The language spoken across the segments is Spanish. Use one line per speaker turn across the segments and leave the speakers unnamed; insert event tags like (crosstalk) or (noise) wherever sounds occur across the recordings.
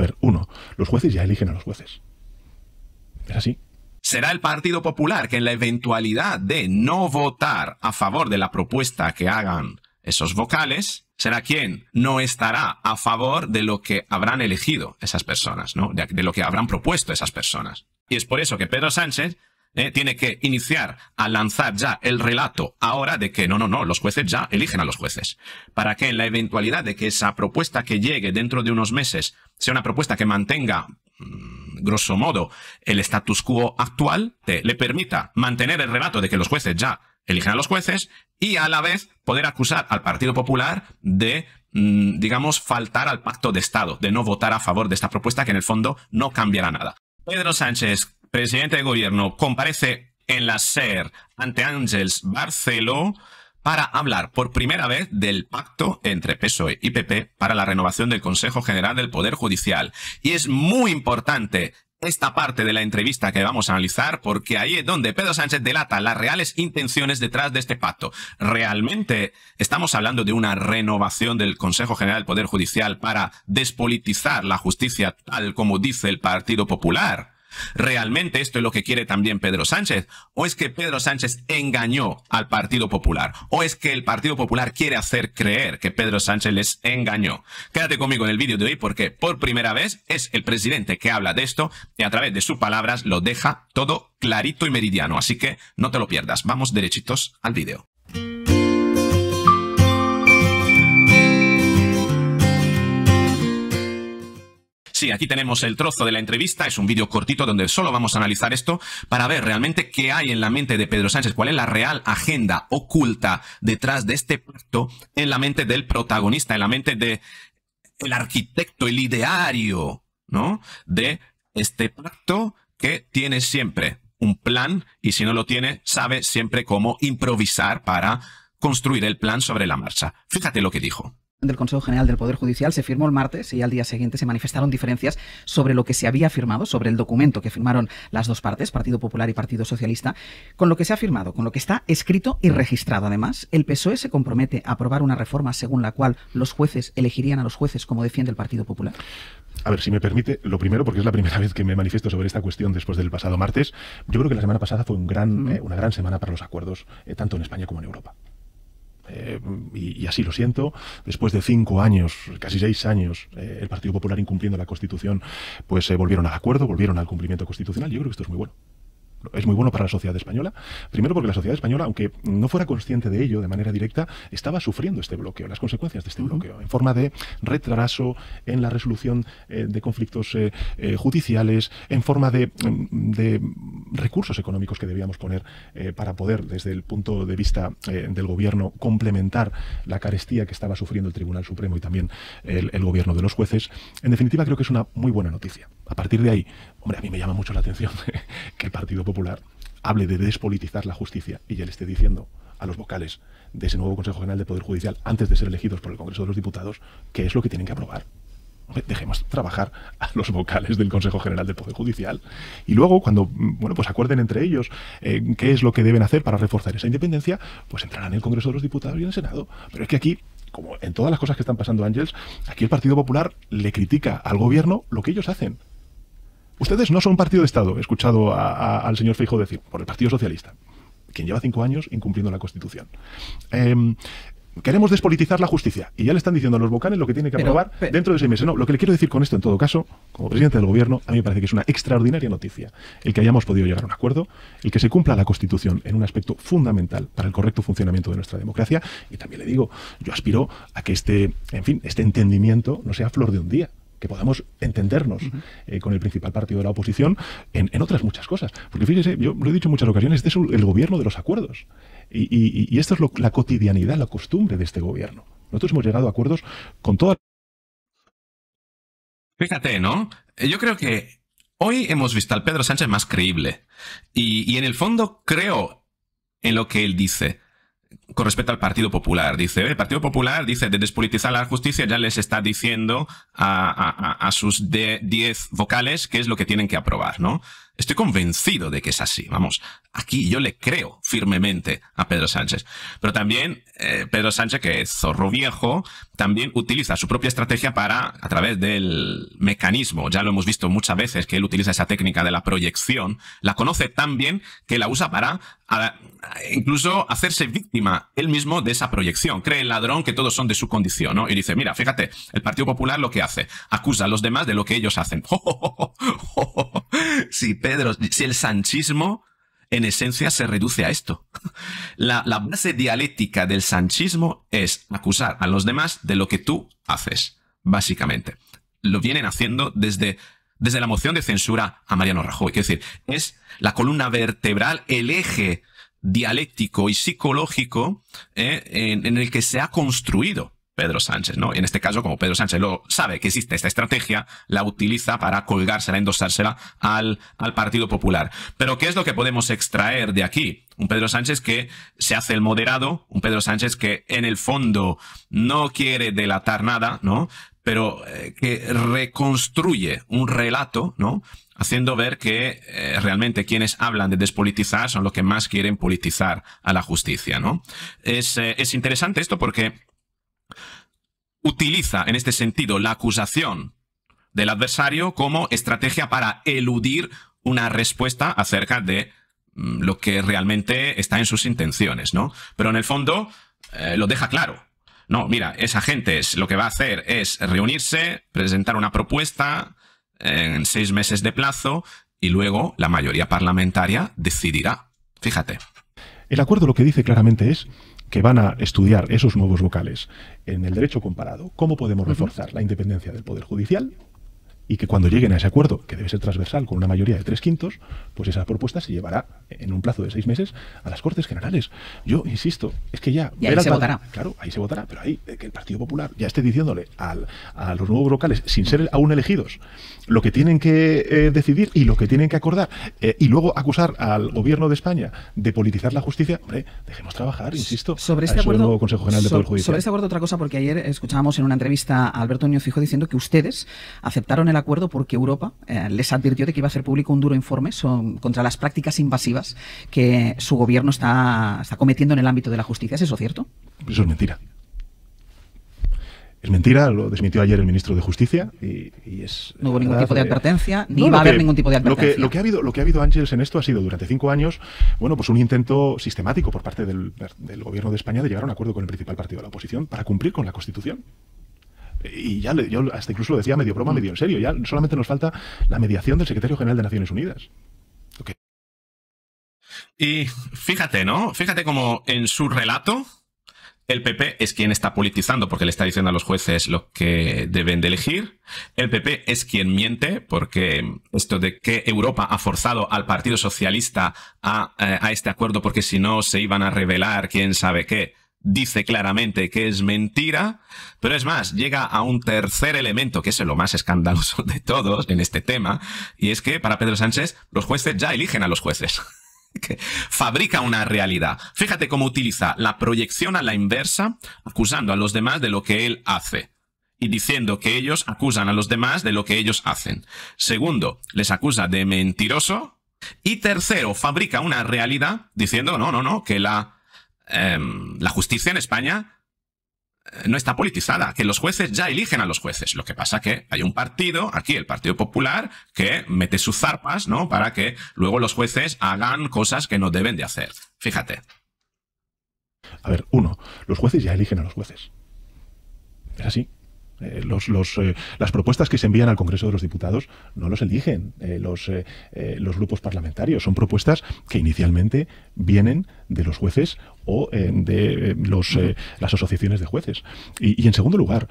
A ver, uno, los jueces ya eligen a los jueces. Es así.
Será el Partido Popular que en la eventualidad de no votar a favor de la propuesta que hagan esos vocales, será quien no estará a favor de lo que habrán elegido esas personas, ¿no? de lo que habrán propuesto esas personas. Y es por eso que Pedro Sánchez eh, tiene que iniciar a lanzar ya el relato ahora de que no, no, no, los jueces ya eligen a los jueces. Para que en la eventualidad de que esa propuesta que llegue dentro de unos meses sea una propuesta que mantenga mm, grosso modo, el status quo actual eh, le permita mantener el relato de que los jueces ya eligen a los jueces y a la vez poder acusar al Partido Popular de, mm, digamos, faltar al pacto de Estado, de no votar a favor de esta propuesta que en el fondo no cambiará nada. Pedro Sánchez presidente de gobierno, comparece en la SER ante Ángels Barceló para hablar por primera vez del pacto entre PSOE y PP para la renovación del Consejo General del Poder Judicial. Y es muy importante esta parte de la entrevista que vamos a analizar porque ahí es donde Pedro Sánchez delata las reales intenciones detrás de este pacto. ¿Realmente estamos hablando de una renovación del Consejo General del Poder Judicial para despolitizar la justicia tal como dice el Partido Popular? ¿Realmente esto es lo que quiere también Pedro Sánchez? ¿O es que Pedro Sánchez engañó al Partido Popular? ¿O es que el Partido Popular quiere hacer creer que Pedro Sánchez les engañó? Quédate conmigo en el vídeo de hoy porque por primera vez es el presidente que habla de esto y a través de sus palabras lo deja todo clarito y meridiano. Así que no te lo pierdas. Vamos derechitos al vídeo. Sí, aquí tenemos el trozo de la entrevista, es un vídeo cortito donde solo vamos a analizar esto para ver realmente qué hay en la mente de Pedro Sánchez, cuál es la real agenda oculta detrás de este pacto en la mente del protagonista, en la mente de el arquitecto, el ideario, ¿no? De este pacto que tiene siempre un plan y si no lo tiene, sabe siempre cómo improvisar para construir el plan sobre la marcha. Fíjate lo que dijo del Consejo General del Poder Judicial se firmó el martes y al día siguiente se manifestaron diferencias sobre lo que se había firmado, sobre el documento que firmaron las dos partes, Partido Popular y Partido Socialista, con lo que se ha firmado, con lo que está escrito y registrado. Además, el PSOE se compromete a aprobar una reforma según la cual los jueces elegirían a los jueces como defiende el Partido Popular.
A ver, si me permite, lo primero, porque es la primera (laughs) vez que me manifiesto sobre esta cuestión después del pasado martes, yo creo que la semana pasada fue un gran, eh, una gran semana para los acuerdos, eh, tanto en España como en Europa. Eh, y, así lo siento, después de cinco años, casi seis años, eh, el Partido Popular incumpliendo la Constitución, pues se volvieron al acuerdo, volvieron al cumplimiento constitucional. Yo creo que esto es muy bueno es muy bueno para la sociedad española. Primero porque la sociedad española, aunque no fuera consciente de ello de manera directa, estaba sufriendo este bloqueo, las consecuencias de este bloqueo, en forma de retraso en la resolución eh, de conflictos eh, eh, judiciales, en forma mm, de, recursos económicos que debíamos poner para poder, desde el punto de vista del gobierno, complementar la carestía que estaba sufriendo el Tribunal Supremo y también el gobierno de los jueces. En definitiva, creo que es una muy buena noticia. A partir de ahí, hombre, a mí me llama mucho la atención (laughs) que el Partido Popular hable de despolitizar la justicia y ya le esté diciendo a los vocales de ese nuevo Consejo General de Poder Judicial, antes de ser elegidos por el Congreso de los Diputados, qué es lo que tienen que aprobar. dejemos trabajar a los vocales del Consejo General del Poder Judicial. Y luego, cuando bueno, pues acuerden entre ellos eh, qué es lo que deben hacer para reforzar esa independencia, pues entrarán en el Congreso de los Diputados y en el Senado. Pero es que aquí como en todas las cosas que están pasando, Ángels, aquí el Partido Popular le critica al gobierno lo que ellos hacen. Ustedes no son partido de Estado, he escuchado al señor Feijo decir, por el Partido Socialista, quien lleva cinco años incumpliendo la Constitución. Em, queremos despolitizar la justicia. Y ya le están diciendo a los vocales lo que tiene que aprobar dentro de seis meses. No, lo que le quiero decir con esto, en todo caso, como presidente del gobierno, a mí me parece que es una extraordinaria noticia el que hayamos podido llegar a un acuerdo, el que se cumpla la Constitución en un aspecto fundamental para el correcto funcionamiento de nuestra democracia. Y también le digo, yo aspiro a que este, en fin, este entendimiento no sea flor de un día, que podamos entendernos eh, con el principal partido de la oposición en, en, otras muchas cosas. Porque fíjese, yo lo he dicho en muchas ocasiones, este es el gobierno de los acuerdos. Y, y, esta es la cotidianidad, la costumbre de este gobierno. Nosotros hemos llegado a acuerdos con toda...
Fíjate, ¿no? Eh, yo creo que hoy hemos visto al Pedro Sánchez más creíble. Y, y en el fondo creo en lo que él dice con respecto al Partido Popular. Dice, el Partido Popular dice de despolitizar la justicia ya les está diciendo a, sus 10 vocales qué es lo que tienen que aprobar, ¿no? Estoy convencido de que es así, vamos. Aquí yo le creo firmemente a Pedro Sánchez. Pero también eh, Pedro Sánchez, que es zorro viejo, también utiliza su propia estrategia para, a través del mecanismo, ya lo hemos visto muchas veces que él utiliza esa técnica de la proyección, la conoce tan bien que la usa para incluso hacerse víctima él mismo de esa proyección. Cree el ladrón que todos son de su condición, ¿no? Y dice, mira, fíjate, el Partido Popular lo que hace, acusa a los demás de lo que ellos hacen. (laughs) si Pedro, si el sanchismo en esencia se reduce a esto. (laughs) La, base dialéctica del sanchismo es acusar a los demás de lo que tú haces, básicamente. Lo vienen haciendo desde desde la moción de censura a Mariano Rajoy. Es decir, es la columna vertebral, el eje dialéctico y psicológico eh, en, el que se ha construido Pedro Sánchez, ¿no? En este caso, como Pedro Sánchez lo sabe que existe esta estrategia, la utiliza para colgársela, endosársela al, al Partido Popular. Pero, ¿qué es lo que podemos extraer de aquí? Un Pedro Sánchez que se hace el moderado, un Pedro Sánchez que en el fondo no quiere delatar nada, ¿no? Pero eh, que reconstruye un relato, ¿no? haciendo ver que eh, realmente quienes hablan de despolitizar son los que más quieren politizar a la justicia, ¿no? Es, eh, es interesante esto porque utiliza en este sentido la acusación del adversario como estrategia para eludir una respuesta acerca de mm, lo que realmente está en sus intenciones, ¿no? Pero en el fondo eh, lo deja claro. No, mira, esa gente lo que va a hacer es reunirse, presentar una propuesta en seis meses de plazo y luego la mayoría parlamentaria decidirá. Fíjate.
El acuerdo lo que dice claramente es que van a estudiar esos nuevos vocales en el derecho comparado, cómo podemos reforzar la independencia del Poder Judicial y que cuando lleguen a ese acuerdo, que debe ser transversal con una mayoría de tres quintos, pues esa propuesta se llevará en un plazo de seis meses a las Cortes Generales. Yo insisto, es que ya... Y ahí se votará. Claro, ahí se votará, pero ahí eh, que el Partido Popular ya esté diciéndole a los nuevos locales, sin ser aún elegidos, lo que tienen que eh, decidir y lo que tienen que acordar, eh, y luego acusar al Gobierno de España de politizar la justicia, hombre, dejemos trabajar, insisto, sobre este acuerdo, nuevo Consejo General de Poder Judicial. Sobre este
acuerdo otra cosa, porque ayer escuchábamos en una entrevista a Alberto Núñez Fijo diciendo que ustedes aceptaron el acuerdo porque Europa eh, les advirtió de que iba a ser público un duro informe son, contra las prácticas invasivas que su gobierno está, cometiendo en el ámbito de la justicia. ¿Es eso cierto?
Eso es mentira. Es mentira, lo desmitió ayer el ministro de Justicia y, es... No hubo eh. ningún tipo de advertencia, ni va a haber ningún tipo de advertencia. Lo que, ha habido, lo que ha habido, Ángeles en esto ha sido durante cinco años, bueno, pues un intento sistemático por parte del gobierno de España de llegar a un acuerdo con el principal partido de la oposición para cumplir con la Constitución y ya le, yo hasta incluso lo decía medio broma, medio en serio, ya solamente nos falta la mediación del secretario general de Naciones Unidas.
Y fíjate, ¿no? Fíjate como en su relato el PP es quien está politizando porque le está diciendo a los jueces lo que deben de elegir. El PP es quien miente porque esto de que Europa ha forzado al Partido Socialista a eh, este acuerdo porque si no se iban a revelar quién sabe qué dice claramente que es mentira, pero es más, llega a un tercer elemento, que es lo más escandaloso de todos en este tema, y es que para Pedro Sánchez los jueces ya eligen a los jueces. (laughs) fabrica una realidad. Fíjate cómo utiliza la proyección a la inversa, acusando a los demás de lo que él hace y diciendo que ellos acusan a los demás de lo que ellos hacen. Segundo, les acusa de mentiroso. Y tercero, fabrica una realidad diciendo, no, no, no, que la Em, la justicia en España eh, no está politizada, que los jueces ya eligen a los jueces. Lo que pasa que hay un partido, aquí el Partido Popular, que mete sus zarpas, ¿no? Para que luego los jueces hagan cosas que no deben de hacer. Fíjate.
A ver, uno, los jueces ya eligen a los jueces. Es así. Eh, los, eh, las propuestas que se envían al Congreso de los Diputados no los eligen eh, los, los, grupos parlamentarios. Son propuestas que inicialmente vienen de los jueces o de los, las asociaciones de jueces. y en segundo lugar,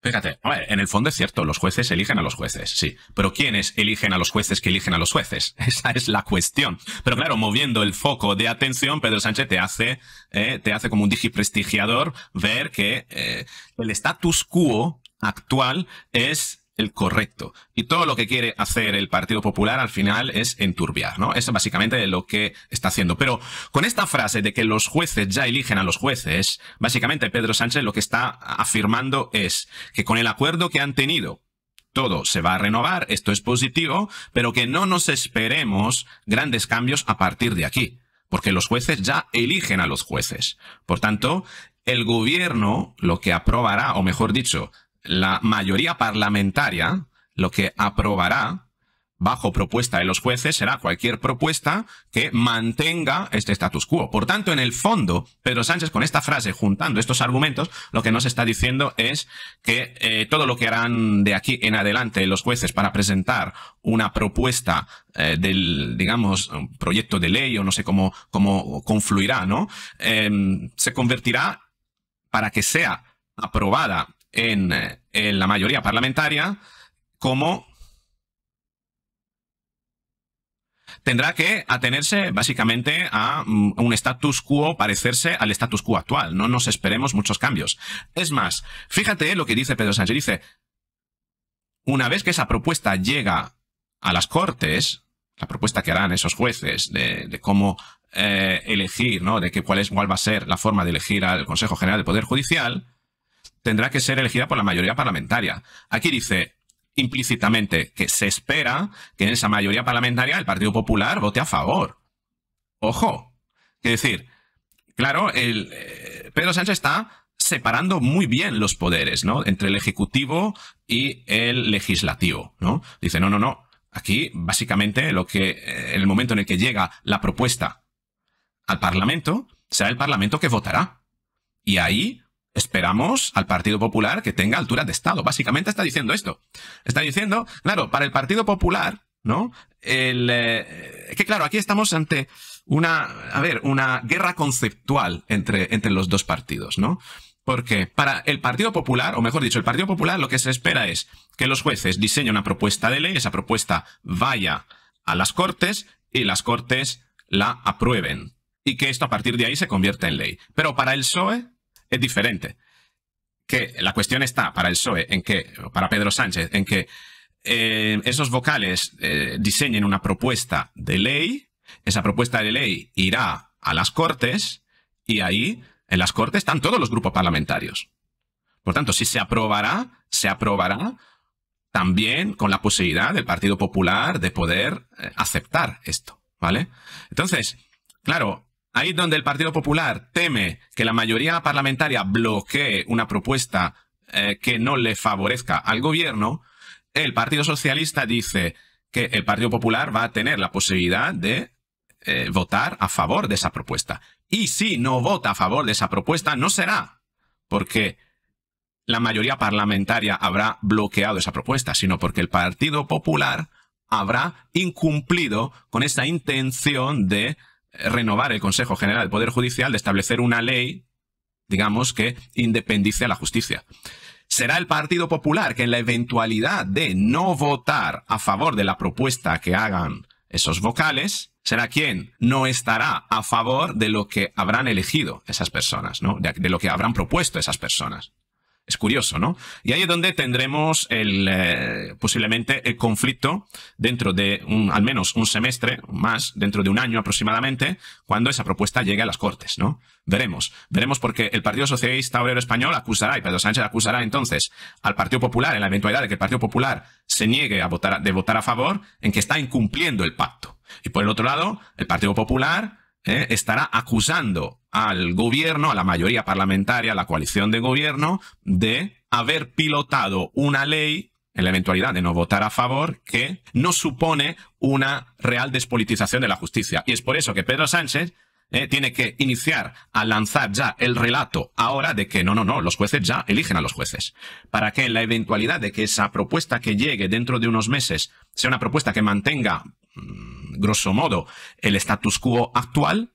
Fíjate, a ver, en el fondo es cierto, los jueces eligen a los jueces, sí. Pero ¿quiénes eligen a los jueces que eligen a los jueces? (laughs) Esa es la cuestión. Pero claro, moviendo el foco de atención, Pedro Sánchez te hace, eh, te hace como un digiprestigiador ver que eh, el status quo actual es el correcto. Y todo lo que quiere hacer el Partido Popular al final es enturbiar, ¿no? Eso es básicamente lo que está haciendo. Pero con esta frase de que los jueces ya eligen a los jueces, básicamente Pedro Sánchez lo que está afirmando es que con el acuerdo que han tenido todo se va a renovar, esto es positivo, pero que no nos esperemos grandes cambios a partir de aquí, porque los jueces ya eligen a los jueces. Por tanto, el gobierno lo que aprobará, o mejor dicho, la mayoría parlamentaria lo que aprobará bajo propuesta de los jueces será cualquier propuesta que mantenga este status quo. Por tanto, en el fondo, Pedro Sánchez con esta frase, juntando estos argumentos, lo que nos está diciendo es que eh, todo lo que harán de aquí en adelante los jueces para presentar una propuesta eh, del, digamos, proyecto de ley o no sé cómo, cómo confluirá, ¿no? Em, se convertirá para que sea aprobada eh, en, la mayoría parlamentaria como tendrá que atenerse básicamente a mm, un status quo parecerse al status quo actual. No nos esperemos muchos cambios. Es más, fíjate lo que dice Pedro Sánchez. Dice, una vez que esa propuesta llega a las Cortes, la propuesta que harán esos jueces de, cómo eh, elegir, ¿no? De que cuál, es, cuál va a ser la forma de elegir al Consejo General de Poder Judicial, tendrá que ser elegida por la mayoría parlamentaria. Aquí dice implícitamente que se espera que en esa mayoría parlamentaria el Partido Popular vote a favor. Ojo. Es decir, claro, el, eh, Pedro Sánchez está separando muy bien los poderes, ¿no? Entre el Ejecutivo y el Legislativo, ¿no? Dice, no, no, no. Aquí, básicamente, lo que, eh, en el momento en el que llega la propuesta al Parlamento, será el Parlamento que votará. Y ahí esperamos al Partido Popular que tenga altura de Estado. Básicamente está diciendo esto. Está diciendo, claro, para el Partido Popular, ¿no? El, eh, que claro, aquí estamos ante una, a ver, una guerra conceptual entre, entre los dos partidos, ¿no? Porque para el Partido Popular, o mejor dicho, el Partido Popular lo que se espera es que los jueces diseñen una propuesta de ley, esa propuesta vaya a las Cortes y las Cortes la aprueben. Y que esto a partir de ahí se convierta en ley. Pero para el PSOE, es diferente. Que la cuestión está para el PSOE, en que, para Pedro Sánchez, en que eh, esos vocales eh, diseñen una propuesta de ley, esa propuesta de ley irá a las Cortes y ahí en las Cortes están todos los grupos parlamentarios. Por tanto, si se aprobará, se aprobará también con la posibilidad del Partido Popular de poder eh, aceptar esto, ¿vale? Entonces, claro, Ahí donde el Partido Popular teme que la mayoría parlamentaria bloquee una propuesta eh, que no le favorezca al gobierno, el Partido Socialista dice que el Partido Popular va a tener la posibilidad de eh, votar a favor de esa propuesta. Y si no vota a favor de esa propuesta, no será, porque la mayoría parlamentaria habrá bloqueado esa propuesta, sino porque el Partido Popular habrá incumplido con esa intención de renovar el Consejo General del Poder Judicial, de establecer una ley, digamos, que independice a la justicia. Será el Partido Popular que en la eventualidad de no votar a favor de la propuesta que hagan esos vocales, será quien no estará a favor de lo que habrán elegido esas personas, ¿no? de lo que habrán propuesto esas personas. Es curioso, ¿no? Y ahí es donde tendremos el, eh, posiblemente el conflicto dentro de un, al menos un semestre más, dentro de un año aproximadamente, cuando esa propuesta llegue a las Cortes, ¿no? Veremos. Veremos porque el Partido Socialista Obrero Español acusará, y Pedro Sánchez acusará entonces al Partido Popular, en la eventualidad de que el Partido Popular se niegue a votar, de votar a favor, en que está incumpliendo el pacto. Y por el otro lado, el Partido Popular eh, estará acusando al gobierno, a la mayoría parlamentaria, a la coalición de gobierno, de haber pilotado una ley en la eventualidad de no votar a favor, que no supone una real despolitización de la justicia. Y es por eso que Pedro Sánchez eh, tiene que iniciar a lanzar ya el relato ahora de que no, no, no, los jueces ya eligen a los jueces. Para que en la eventualidad de que esa propuesta que llegue dentro de unos meses sea una propuesta que mantenga, mm, grosso modo, el status quo actual,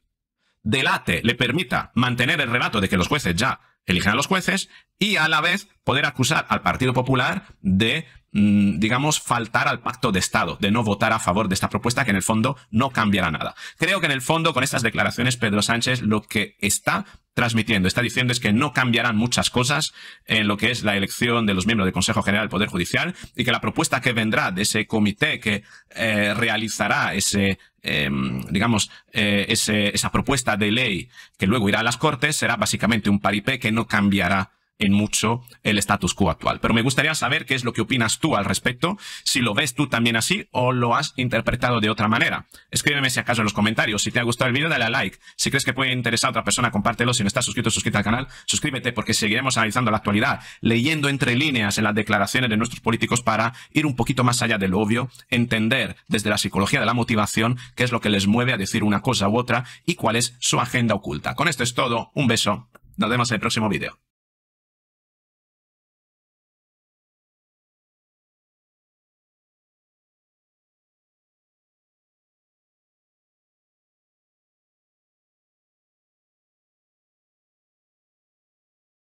delate le permita mantener el relato de que los jueces ya eligen a los jueces y a la vez poder acusar al Partido Popular de mm, digamos, faltar al pacto de Estado, de no votar a favor de esta propuesta que en el fondo no cambiará nada. Creo que en el fondo con estas declaraciones Pedro Sánchez lo que está transmitiendo, está diciendo es que no cambiarán muchas cosas en lo que es la elección de los miembros del Consejo General del Poder Judicial y que la propuesta que vendrá de ese comité que eh, realizará ese, em, digamos, eh, esa propuesta de ley que luego irá a las Cortes será básicamente un paripé que no cambiará en mucho el status quo actual. Pero me gustaría saber qué es lo que opinas tú al respecto, si lo ves tú también así o lo has interpretado de otra manera. Escríbeme si acaso en los comentarios. Si te ha gustado el vídeo, dale a like. Si crees que puede interesar a otra persona, compártelo. Si no estás suscrito, suscríbete al canal. Suscríbete porque seguiremos analizando la actualidad, leyendo entre líneas en las declaraciones de nuestros políticos para ir un poquito más allá de lo obvio, entender desde la psicología de la motivación qué es lo que les mueve a decir una cosa u otra y cuál es su agenda oculta. Con esto es todo. Un beso. Nos vemos en el próximo vídeo.